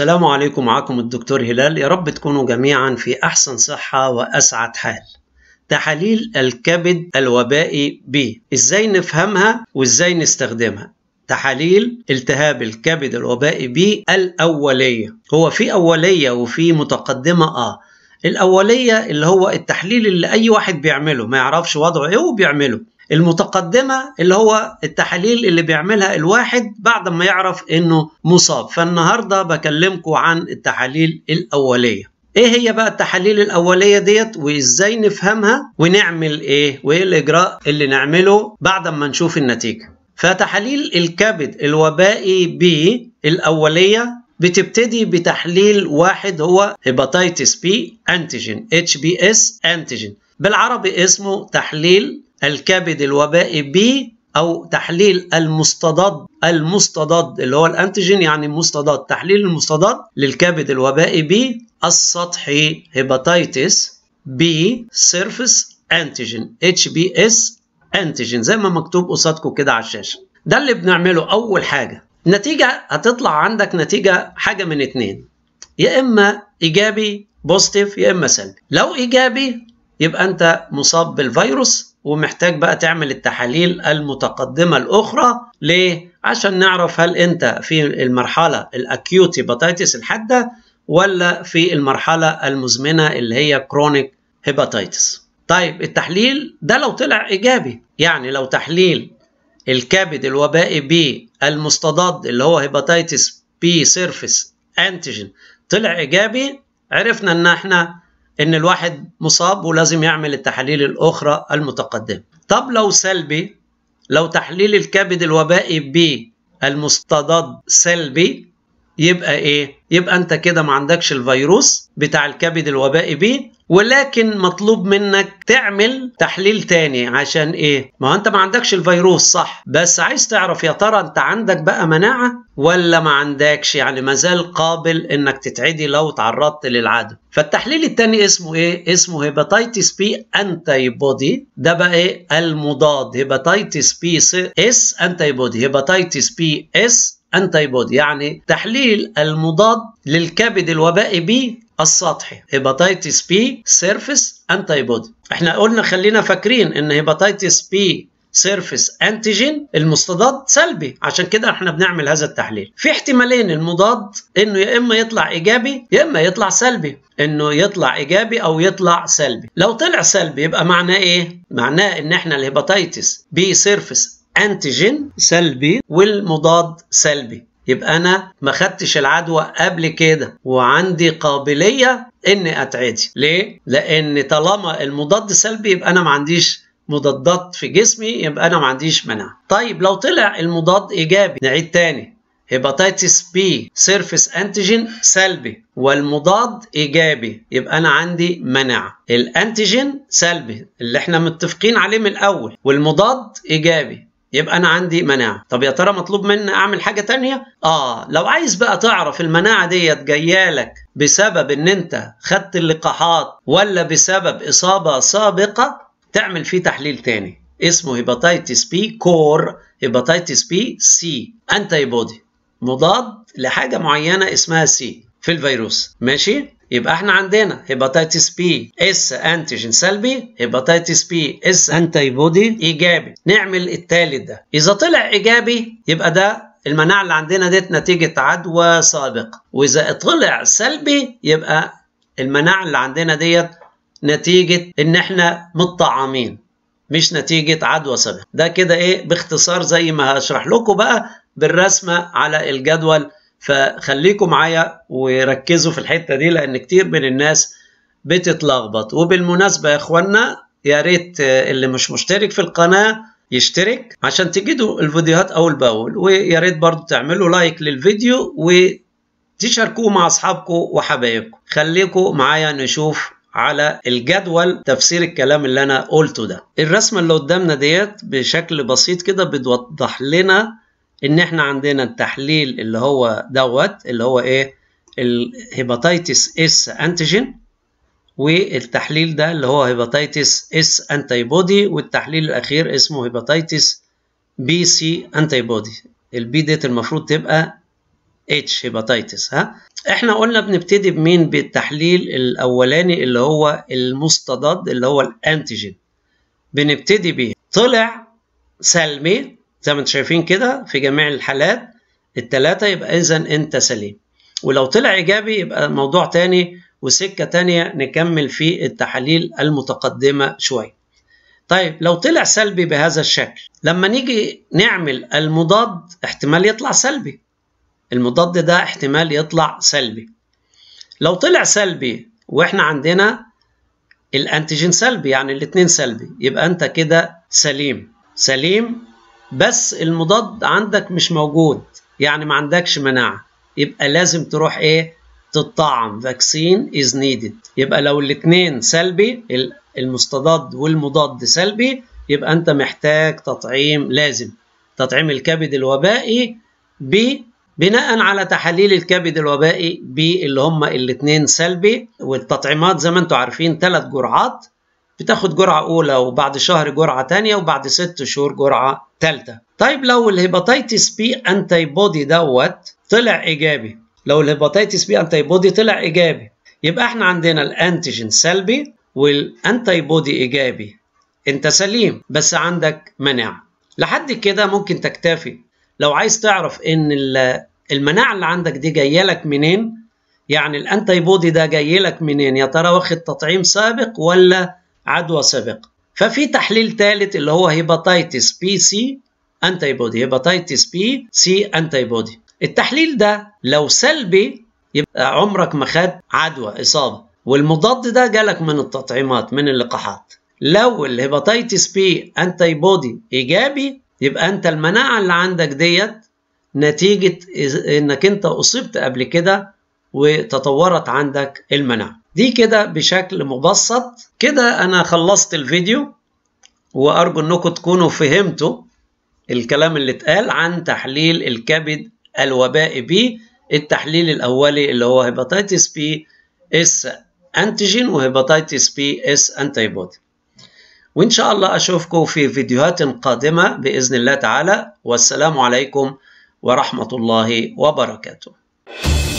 السلام عليكم معكم الدكتور هلال يا رب تكونوا جميعا في أحسن صحة وأسعد حال تحاليل الكبد الوبائي ب ازاي نفهمها وازاي نستخدمها تحاليل التهاب الكبد الوبائي ب الأولية هو في أولية وفي متقدمة آه الأولية اللي هو التحليل اللي أي واحد بيعمله ما يعرفش وضعه إيه وبيعمله المتقدمه اللي هو التحاليل اللي بيعملها الواحد بعد ما يعرف انه مصاب فالنهارده بكلمكم عن التحاليل الاوليه ايه هي بقى التحاليل الاوليه ديت وازاي نفهمها ونعمل ايه وايه الاجراء اللي نعمله بعد ما نشوف النتيجه فتحاليل الكبد الوبائي بي الاوليه بتبتدي بتحليل واحد هو هيباتيتس بي انتيجين اتش بي اس انتيجين بالعربي اسمه تحليل الكبد الوبائي بي او تحليل المستضد المستضد اللي هو الانتيجين يعني مستضد تحليل المستضد للكبد الوبائي بي السطحي هيباتيتس بي سيرفيس انتيجين اتش بي اس انتيجين زي ما مكتوب قصادكم كده على الشاشه ده اللي بنعمله اول حاجه النتيجه هتطلع عندك نتيجه حاجه من اتنين يا اما ايجابي بوزيتيف يا اما سلبي لو ايجابي يبقى انت مصاب بالفيروس ومحتاج بقى تعمل التحاليل المتقدمة الأخرى ليه؟ عشان نعرف هل أنت في المرحلة الأكيوت هيباتيتس الحادة ولا في المرحلة المزمنة اللي هي كرونيك هيباتيتس طيب التحليل ده لو طلع إيجابي يعني لو تحليل الكبد الوبائي بي المستضاد اللي هو هيباتيتس بي سيرفيس انتيجين طلع إيجابي عرفنا إن احنا ان الواحد مصاب ولازم يعمل التحاليل الاخرى المتقدمه طب لو سلبي لو تحليل الكبد الوبائي بالمستضاد سلبي يبقى ايه؟ يبقى انت كده ما عندكش الفيروس بتاع الكبد الوبائي بيه ولكن مطلوب منك تعمل تحليل تاني عشان ايه؟ ما انت ما عندكش الفيروس صح بس عايز تعرف يا ترى انت عندك بقى مناعه ولا ما عندكش يعني مازال قابل انك تتعدي لو تعرضت للعدوى. فالتحليل التاني اسمه ايه؟ اسمه هيباتيتس بي انتي بودي ده بقى ايه؟ المضاد هيباتيتس بي اس انتي بودي هيباتيتس بي اس انتي بودي يعني تحليل المضاد للكبد الوبائي بي السطحي هيباتيتس بي سيرفيس انتي بودي احنا قلنا خلينا فاكرين ان هيباتيتس بي سيرفيس انتيجين المستضاد سلبي عشان كده احنا بنعمل هذا التحليل في احتمالين المضاد انه يا اما يطلع ايجابي يا اما يطلع سلبي انه يطلع ايجابي او يطلع سلبي لو طلع سلبي يبقى معناه ايه معناه ان احنا الهيباتيتس بي سيرفيس انتيجين سلبي والمضاد سلبي يبقى انا ما خدتش العدوى قبل كده وعندي قابليه اني اتعدي ليه لان طالما المضاد سلبي يبقى انا ما عنديش مضادات في جسمي يبقى انا ما عنديش مناعه طيب لو طلع المضاد ايجابي نعيد تاني هيباتيتس بي سيرفيس انتيجين سلبي والمضاد ايجابي يبقى انا عندي مناعه الانتيجين سلبي اللي احنا متفقين عليه من الاول والمضاد ايجابي يبقى انا عندي مناعه طب يا ترى مطلوب مني اعمل حاجه تانية اه لو عايز بقى تعرف المناعه ديت جايه لك بسبب ان انت خدت اللقاحات ولا بسبب اصابه سابقه تعمل فيه تحليل تاني اسمه هيباتيتس بي كور هيباتيتس بي سي انتي بودي مضاد لحاجه معينه اسمها سي في الفيروس ماشي يبقى احنا عندنا هيباتيتس بي اس انتيجين سلبي هيباتيتس بي اس انتي بودي ايجابي نعمل التالت ده اذا طلع ايجابي يبقى ده المناعه اللي عندنا ديت نتيجه عدوى سابقه واذا طلع سلبي يبقى المناعه اللي عندنا ديت نتيجه ان احنا متطعمين مش نتيجه عدوى سابقه ده كده ايه باختصار زي ما هشرح لكم بقى بالرسمه على الجدول فخليكم معايا وركزوا في الحته دي لان كتير من الناس بتتلخبط وبالمناسبه يا اخوانا يا ريت اللي مش مشترك في القناه يشترك عشان تجدوا الفيديوهات اول باول ويا ريت برضو تعملوا لايك للفيديو وتشاركوه مع اصحابكم وحبايبكم خليكم معايا نشوف على الجدول تفسير الكلام اللي انا قلته ده الرسمه اللي قدامنا ديت بشكل بسيط كده بتوضح لنا ان احنا عندنا التحليل اللي هو دوت اللي هو ايه الهيباتيتس اس انتيجين والتحليل ده اللي هو هيباتيتس اس انتي بودي والتحليل الاخير اسمه هيباتيتس بي سي انتي بودي البي ديت المفروض تبقى اتش هيباتيتس ها احنا قلنا بنبتدي بمين بالتحليل الاولاني اللي هو المستضد اللي هو الانتيجين بنبتدي بيه طلع سلمي زي ما انتم شايفين كده في جميع الحالات التلاتة يبقى إذا أنت سليم ولو طلع إيجابي يبقى موضوع تاني وسكة تانية نكمل في التحاليل المتقدمة شوية طيب لو طلع سلبي بهذا الشكل لما نيجي نعمل المضاد احتمال يطلع سلبي المضاد ده احتمال يطلع سلبي لو طلع سلبي واحنا عندنا الانتيجين سلبي يعني الاتنين سلبي يبقى انت كده سليم سليم بس المضاد عندك مش موجود يعني ما عندكش مناعه يبقى لازم تروح ايه تطعم فاكسين از نيدد يبقى لو الاثنين سلبي المستضاد والمضاد سلبي يبقى انت محتاج تطعيم لازم تطعيم الكبد الوبائي ب بناء على تحاليل الكبد الوبائي ب اللي هم الاثنين سلبي والتطعيمات زي ما انتم عارفين ثلاث جرعات بتاخد جرعة أولى وبعد شهر جرعة ثانيه وبعد ست شهور جرعة ثالثه. طيب لو الهيباتيتس بي أنتي بودي دوت طلع إيجابي لو الهيباتيتس بي أنتي بودي طلع إيجابي يبقى احنا عندنا الأنتيجين سلبي والأنتي بودي إيجابي أنت سليم بس عندك مناعة لحد كده ممكن تكتفي لو عايز تعرف إن المناعة اللي عندك دي جاية لك منين يعني الأنتي بودي ده جاي لك منين يا ترى واخد تطعيم سابق ولا عدوى سابقة ففي تحليل ثالث اللي هو هيباتيتس بي سي انتي بودي هيباتيتس بي سي انتي بودي التحليل ده لو سلبي يبقى عمرك ما خد عدوى اصابه والمضاد ده جالك من التطعيمات من اللقاحات لو الهيباتيتس بي انتي بودي ايجابي يبقى انت المناعه اللي عندك ديت نتيجه انك انت اصبت قبل كده وتطورت عندك المناعه دي كده بشكل مبسط كده أنا خلصت الفيديو وأرجو أنكم تكونوا فهمتوا الكلام اللي اتقال عن تحليل الكبد الوبائي بي التحليل الأولي اللي هو هيباتيتس بي اس أنتيجين وهيباتيتس بي اس أنتي وإن شاء الله أشوفكم في فيديوهات قادمة بإذن الله تعالى والسلام عليكم ورحمة الله وبركاته